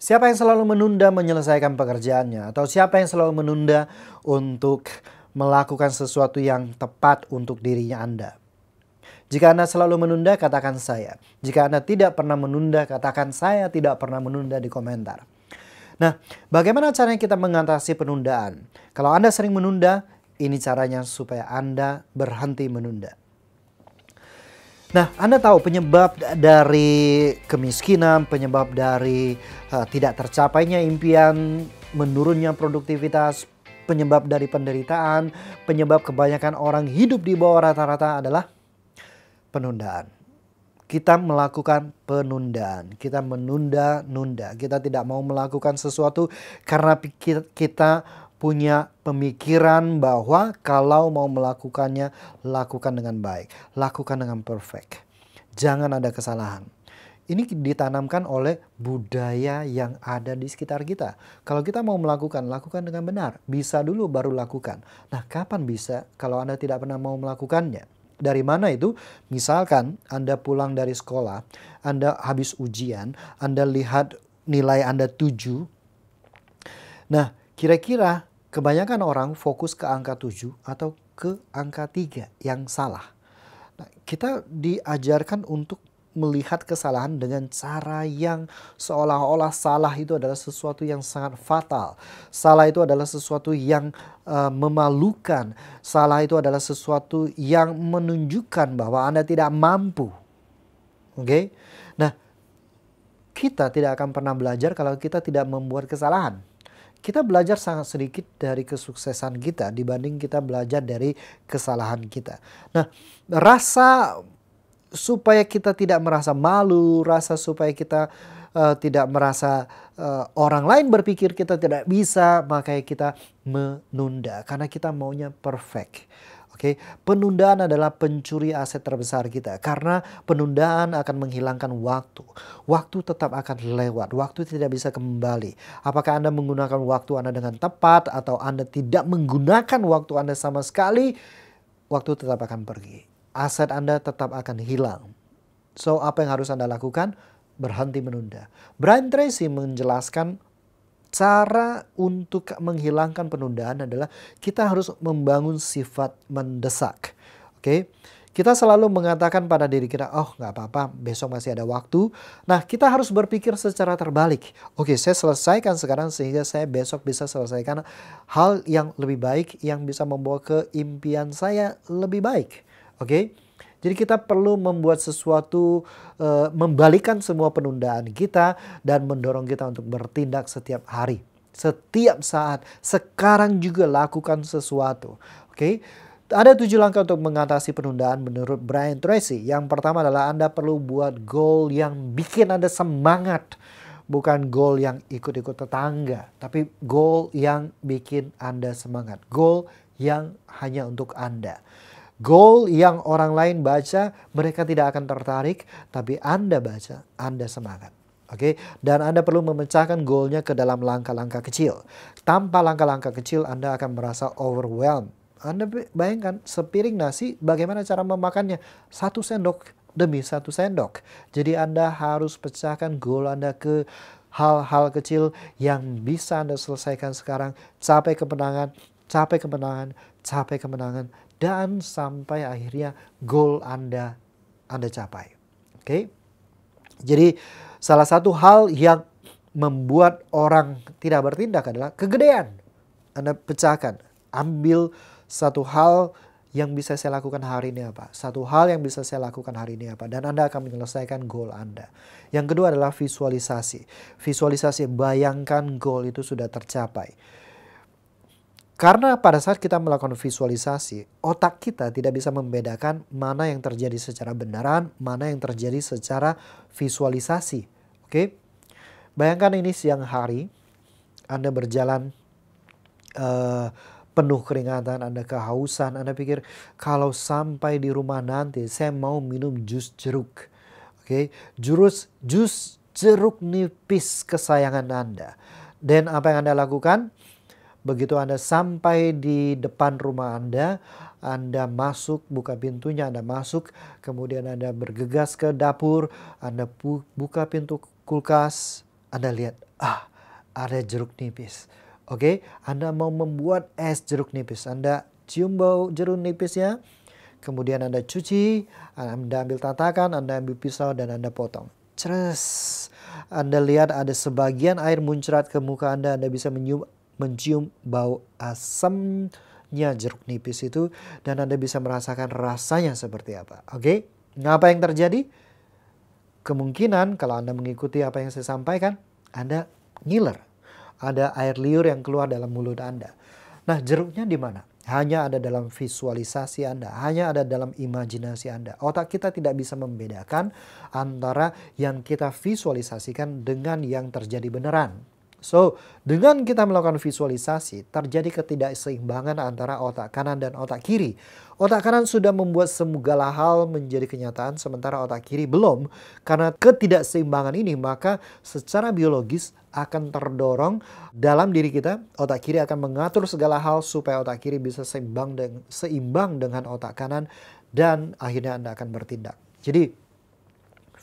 Siapa yang selalu menunda menyelesaikan pekerjaannya atau siapa yang selalu menunda untuk melakukan sesuatu yang tepat untuk dirinya Anda? Jika Anda selalu menunda, katakan saya. Jika Anda tidak pernah menunda, katakan saya tidak pernah menunda di komentar. Nah, bagaimana caranya kita mengatasi penundaan? Kalau Anda sering menunda, ini caranya supaya Anda berhenti menunda. Nah, Anda tahu penyebab dari kemiskinan, penyebab dari uh, tidak tercapainya impian, menurunnya produktivitas, penyebab dari penderitaan, penyebab kebanyakan orang hidup di bawah rata-rata adalah penundaan. Kita melakukan penundaan, kita menunda-nunda, kita tidak mau melakukan sesuatu karena kita punya pemikiran bahwa kalau mau melakukannya, lakukan dengan baik, lakukan dengan perfect. Jangan ada kesalahan. Ini ditanamkan oleh budaya yang ada di sekitar kita. Kalau kita mau melakukan, lakukan dengan benar. Bisa dulu baru lakukan. Nah, kapan bisa kalau Anda tidak pernah mau melakukannya? Dari mana itu? Misalkan Anda pulang dari sekolah, Anda habis ujian, Anda lihat nilai Anda 7. Nah, kira-kira Kebanyakan orang fokus ke angka 7 atau ke angka 3 yang salah. Nah, kita diajarkan untuk melihat kesalahan dengan cara yang seolah-olah salah itu adalah sesuatu yang sangat fatal. Salah itu adalah sesuatu yang uh, memalukan. Salah itu adalah sesuatu yang menunjukkan bahwa Anda tidak mampu. Oke. Okay? Nah, kita tidak akan pernah belajar kalau kita tidak membuat kesalahan kita belajar sangat sedikit dari kesuksesan kita dibanding kita belajar dari kesalahan kita. Nah, rasa supaya kita tidak merasa malu, rasa supaya kita uh, tidak merasa uh, orang lain berpikir kita tidak bisa, makanya kita menunda karena kita maunya perfect. Oke, penundaan adalah pencuri aset terbesar kita karena penundaan akan menghilangkan waktu. Waktu tetap akan lewat, waktu tidak bisa kembali. Apakah Anda menggunakan waktu Anda dengan tepat atau Anda tidak menggunakan waktu Anda sama sekali, waktu tetap akan pergi. Aset Anda tetap akan hilang. So, apa yang harus Anda lakukan? Berhenti menunda. Brian Tracy menjelaskan cara untuk menghilangkan penundaan adalah kita harus membangun sifat mendesak. Oke. Okay? Kita selalu mengatakan pada diri kita, oh nggak apa-apa, besok masih ada waktu. Nah, kita harus berpikir secara terbalik. Oke, saya selesaikan sekarang sehingga saya besok bisa selesaikan hal yang lebih baik, yang bisa membawa ke impian saya lebih baik. Oke, jadi kita perlu membuat sesuatu e, membalikan semua penundaan kita dan mendorong kita untuk bertindak setiap hari, setiap saat. Sekarang juga lakukan sesuatu. Oke. Okay? Ada tujuh langkah untuk mengatasi penundaan menurut Brian Tracy. Yang pertama adalah Anda perlu buat goal yang bikin Anda semangat. Bukan goal yang ikut-ikut tetangga, tapi goal yang bikin Anda semangat. Goal yang hanya untuk Anda. Goal yang orang lain baca, mereka tidak akan tertarik, tapi Anda baca, Anda semangat. Oke, okay? dan Anda perlu memecahkan goalnya ke dalam langkah-langkah kecil. Tanpa langkah-langkah kecil, Anda akan merasa overwhelmed. Anda bayangkan sepiring nasi, bagaimana cara memakannya? Satu sendok demi satu sendok. Jadi Anda harus pecahkan goal Anda ke hal-hal kecil yang bisa Anda selesaikan sekarang. Capai kemenangan, capai kemenangan, capai kemenangan, dan sampai akhirnya goal Anda Anda capai. Oke. Okay? Jadi salah satu hal yang membuat orang tidak bertindak adalah kegedean. Anda pecahkan, ambil satu hal yang bisa saya lakukan hari ini apa? Satu hal yang bisa saya lakukan hari ini apa? Dan Anda akan menyelesaikan goal Anda. Yang kedua adalah visualisasi. Visualisasi, bayangkan goal itu sudah tercapai. Karena pada saat kita melakukan visualisasi, otak kita tidak bisa membedakan mana yang terjadi secara benaran, mana yang terjadi secara visualisasi. Oke, bayangkan ini siang hari, Anda berjalan uh, penuh keringatan, Anda kehausan, Anda pikir kalau sampai di rumah nanti saya mau minum jus jeruk. Oke, jurus jus jeruk nipis kesayangan Anda. Dan apa yang Anda lakukan? Begitu Anda sampai di depan rumah Anda, Anda masuk, buka pintunya, Anda masuk, kemudian Anda bergegas ke dapur, Anda buka pintu kulkas, Anda lihat, ah, ada jeruk nipis. Oke, Anda mau membuat es jeruk nipis. Anda cium bau jeruk nipisnya, kemudian Anda cuci, Anda ambil tatakan, Anda ambil pisau, dan Anda potong. Ceres. Anda lihat ada sebagian air muncrat ke muka Anda, Anda bisa menyium mencium bau asamnya jeruk nipis itu dan Anda bisa merasakan rasanya seperti apa. Oke, okay? Nah, apa yang terjadi? Kemungkinan kalau Anda mengikuti apa yang saya sampaikan, Anda ngiler. Ada air liur yang keluar dalam mulut Anda. Nah, jeruknya di mana? hanya ada dalam visualisasi Anda, hanya ada dalam imajinasi Anda. Otak kita tidak bisa membedakan antara yang kita visualisasikan dengan yang terjadi beneran. So, dengan kita melakukan visualisasi, terjadi ketidakseimbangan antara otak kanan dan otak kiri. Otak kanan sudah membuat semugala hal menjadi kenyataan, sementara otak kiri belum. Karena ketidakseimbangan ini, maka secara biologis akan terdorong dalam diri kita. Otak kiri akan mengatur segala hal supaya otak kiri bisa seimbang, dengan, seimbang dengan otak kanan. Dan akhirnya Anda akan bertindak. Jadi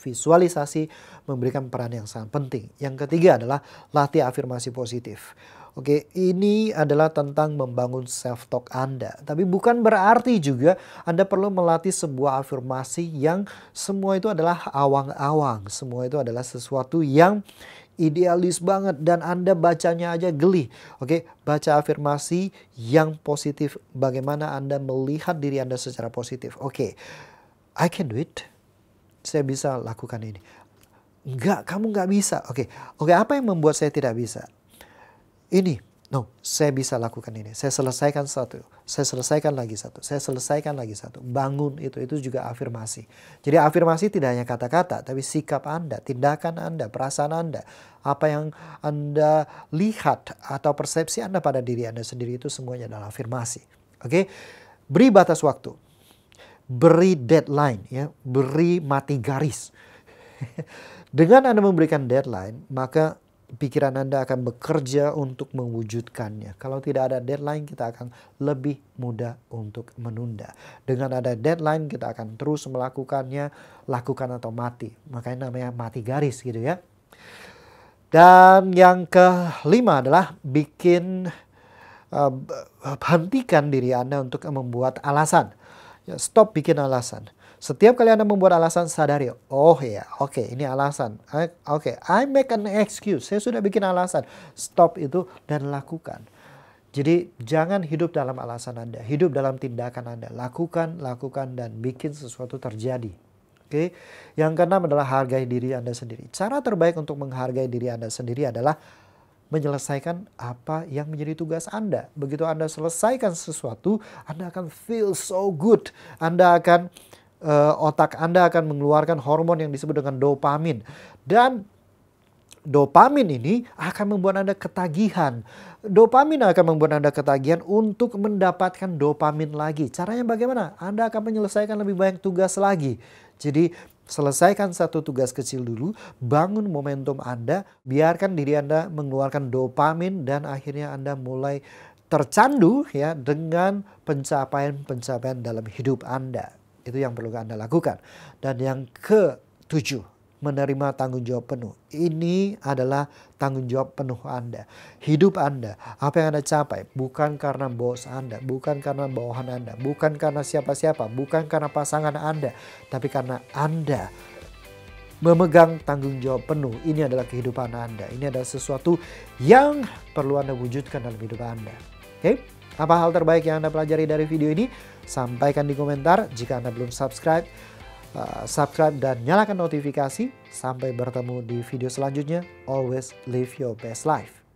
visualisasi memberikan peran yang sangat penting. Yang ketiga adalah latih afirmasi positif. Oke, ini adalah tentang membangun self talk Anda. Tapi bukan berarti juga Anda perlu melatih sebuah afirmasi yang semua itu adalah awang-awang, semua itu adalah sesuatu yang idealis banget dan Anda bacanya aja geli. Oke, baca afirmasi yang positif bagaimana Anda melihat diri Anda secara positif. Oke. I can do it saya bisa lakukan ini. Enggak, kamu enggak bisa. Oke, okay. oke okay, apa yang membuat saya tidak bisa? Ini, no, saya bisa lakukan ini. Saya selesaikan satu, saya selesaikan lagi satu, saya selesaikan lagi satu. Bangun itu, itu juga afirmasi. Jadi afirmasi tidak hanya kata-kata, tapi sikap Anda, tindakan Anda, perasaan Anda. Apa yang Anda lihat atau persepsi Anda pada diri Anda sendiri itu semuanya adalah afirmasi. Oke, okay? beri batas waktu beri deadline ya, beri mati garis. Dengan Anda memberikan deadline, maka pikiran Anda akan bekerja untuk mewujudkannya. Kalau tidak ada deadline, kita akan lebih mudah untuk menunda. Dengan ada deadline, kita akan terus melakukannya, lakukan atau mati. Makanya namanya mati garis gitu ya. Dan yang kelima adalah bikin uh, hentikan diri Anda untuk membuat alasan. Ya, stop bikin alasan. Setiap kali Anda membuat alasan, sadari, oh ya, oke, okay, ini alasan. Oke, okay, I make an excuse. Saya sudah bikin alasan. Stop itu dan lakukan. Jadi jangan hidup dalam alasan Anda, hidup dalam tindakan Anda. Lakukan, lakukan, dan bikin sesuatu terjadi. Oke, okay? yang keenam adalah hargai diri Anda sendiri. Cara terbaik untuk menghargai diri Anda sendiri adalah menyelesaikan apa yang menjadi tugas Anda. Begitu Anda selesaikan sesuatu, Anda akan feel so good. Anda akan uh, otak Anda akan mengeluarkan hormon yang disebut dengan dopamin. Dan dopamin ini akan membuat Anda ketagihan. Dopamin akan membuat Anda ketagihan untuk mendapatkan dopamin lagi. Caranya bagaimana? Anda akan menyelesaikan lebih banyak tugas lagi. Jadi Selesaikan satu tugas kecil dulu, bangun momentum Anda, biarkan diri Anda mengeluarkan dopamin dan akhirnya Anda mulai tercandu ya dengan pencapaian-pencapaian dalam hidup Anda. Itu yang perlu Anda lakukan. Dan yang ketujuh, menerima tanggung jawab penuh. Ini adalah tanggung jawab penuh Anda. Hidup Anda, apa yang Anda capai, bukan karena bos Anda, bukan karena bawahan Anda, bukan karena siapa-siapa, bukan karena pasangan Anda, tapi karena Anda memegang tanggung jawab penuh. Ini adalah kehidupan Anda. Ini adalah sesuatu yang perlu Anda wujudkan dalam hidup Anda. Oke? Okay? Apa hal terbaik yang Anda pelajari dari video ini? Sampaikan di komentar. Jika Anda belum subscribe, Eh, subscribe dan nyalakan notifikasi. Sampai bertemu di video selanjutnya. Always live your best life.